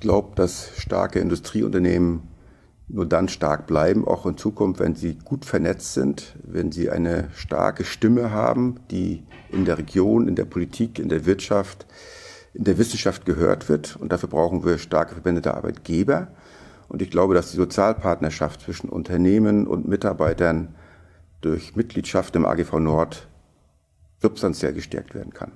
glaube, dass starke Industrieunternehmen nur dann stark bleiben, auch in Zukunft, wenn sie gut vernetzt sind, wenn sie eine starke Stimme haben, die in der Region, in der Politik, in der Wirtschaft, in der Wissenschaft gehört wird. Und dafür brauchen wir starke Verbände der Arbeitgeber. Und ich glaube, dass die Sozialpartnerschaft zwischen Unternehmen und Mitarbeitern durch Mitgliedschaft im AGV Nord substanziell gestärkt werden kann.